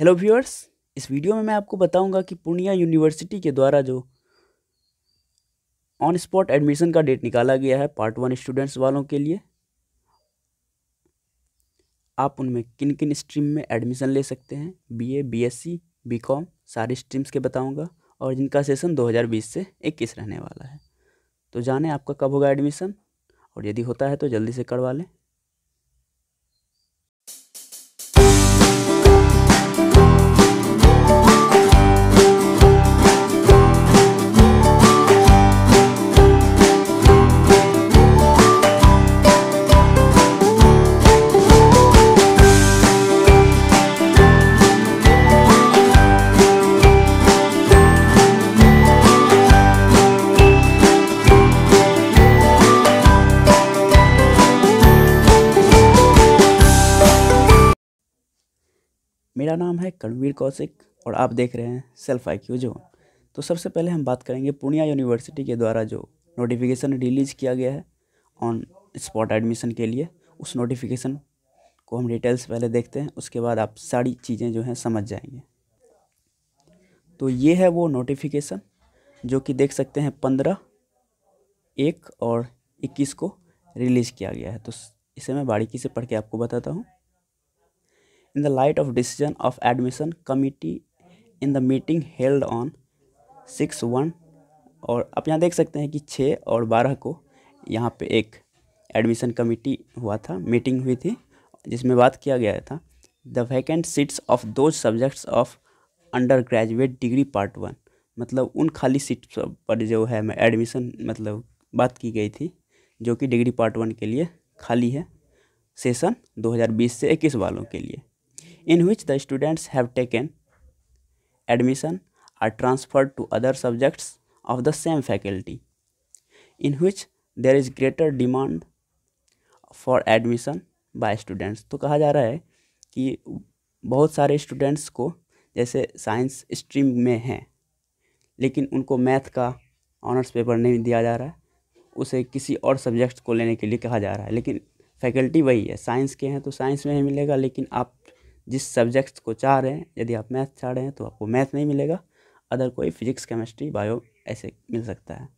Hello viewers इस video में मैं आपको बताऊंगा कि पूर्णिया यूनिवर्सिटी के द्वारा जो ऑन स्पॉट एडमिशन का डेट निकाला गया है पार्ट वन स्टूडेंट्स वालों के लिए आप उनमें किन किन स्ट्रीम में एडमिशन ले सकते हैं बीए, बीएससी, बीकॉम सारे स्ट्रीम्स के बताऊंगा और जिनका सेशन 2020 से 21 रहने वाला है तो जाने आपका कब होगा एडमिशन और यदि होता है तो जल्दी से करवा लें मेरा नाम है कर्णवीर कौशिक और आप देख रहे हैं सेल्फ आई क्यू जोन तो सबसे पहले हम बात करेंगे पूर्णिया यूनिवर्सिटी के द्वारा जो नोटिफिकेशन रिलीज़ किया गया है ऑन स्पॉट एडमिशन के लिए उस नोटिफिकेशन को हम डिटेल्स पहले देखते हैं उसके बाद आप सारी चीज़ें जो हैं समझ जाएंगे तो ये है वो नोटिफिकेशन जो कि देख सकते हैं पंद्रह एक और इक्कीस को रिलीज़ किया गया है तो इसे मैं बारीकी से पढ़ के आपको बताता हूँ in the light of decision of admission committee in the meeting held on six one और आप यहाँ देख सकते हैं कि छः और बारह को यहाँ पे एक एडमिशन कमेटी हुआ था मीटिंग हुई थी जिसमें बात किया गया था द वैकेंट सीट्स ऑफ दो subjects of undergraduate degree part one मतलब उन खाली सीट पर जो है मैं एडमिशन मतलब बात की गई थी जो कि डिग्री पार्ट वन के लिए खाली है सेशन 2020 से 21 वालों के लिए in which the students have taken admission are transferred to other subjects of the same faculty, in which there is greater demand for admission by students. तो कहा जा रहा है कि बहुत सारे students को जैसे साइंस स्ट्रीम में हैं लेकिन उनको मैथ का ऑनर्स पेपर नहीं दिया जा रहा है उसे किसी और सब्जेक्ट को लेने के लिए कहा जा रहा है लेकिन फैकल्टी वही है साइंस के हैं तो साइंस में ही मिलेगा लेकिन आप जिस सब्जेक्ट को चाह रहे हैं यदि आप मैथ चाह रहे हैं तो आपको मैथ नहीं मिलेगा अदर कोई फिजिक्स केमिस्ट्री बायो ऐसे मिल सकता है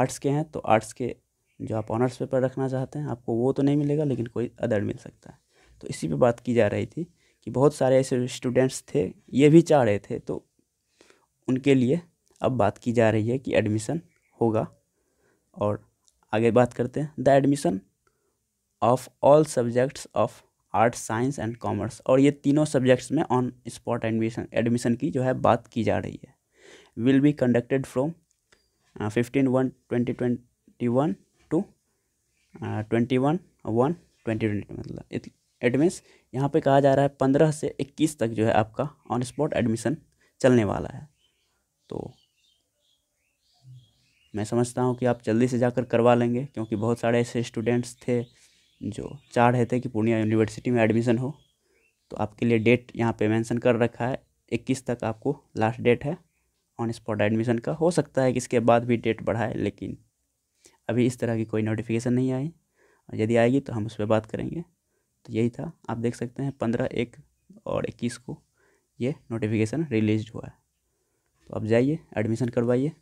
आर्ट्स के हैं तो आर्ट्स के जो आप ऑनर्स पेपर रखना चाहते हैं आपको वो तो नहीं मिलेगा लेकिन कोई अदर मिल सकता है तो इसी पे बात की जा रही थी कि बहुत सारे ऐसे स्टूडेंट्स थे ये भी चाह रहे थे तो उनके लिए अब बात की जा रही है कि एडमिशन होगा और आगे बात करते हैं the admission of all subjects of arts science and commerce और ये तीनों सब्जेक्ट्स में ऑन स्पॉट एडमिशन एडमिशन की जो है बात की जा रही है will be conducted from fifteen one twenty twenty one to twenty one one twenty twenty मतलब इट यहाँ पे कहा जा रहा है पंद्रह से इक्कीस तक जो है आपका ऑन स्पॉट एडमिशन चलने वाला है तो मैं समझता हूँ कि आप जल्दी से जाकर करवा लेंगे क्योंकि बहुत सारे ऐसे स्टूडेंट्स थे जो चाह रहे थे कि पूर्णिया यूनिवर्सिटी में एडमिशन हो तो आपके लिए डेट यहाँ पे मेंशन कर रखा है इक्कीस तक आपको लास्ट डेट है ऑन स्पॉट एडमिशन का हो सकता है कि इसके बाद भी डेट बढ़ाए लेकिन अभी इस तरह की कोई नोटिफिकेशन नहीं आई और यदि आएगी तो हम उस पर बात करेंगे तो यही था आप देख सकते हैं पंद्रह एक और इक्कीस को ये नोटिफिकेशन रिलीज हुआ है तो आप जाइए एडमिशन करवाइए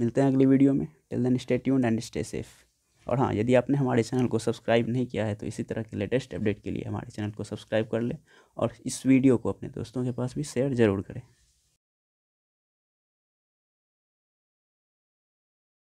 मिलते हैं अगली वीडियो में till then stay tune and stay safe और हाँ यदि आपने हमारे चैनल को सब्सक्राइब नहीं किया है तो इसी तरह के लेटेस्ट अपडेट के लिए हमारे चैनल को सब्सक्राइब कर लें और इस वीडियो को अपने दोस्तों के पास भी शेयर ज़रूर करें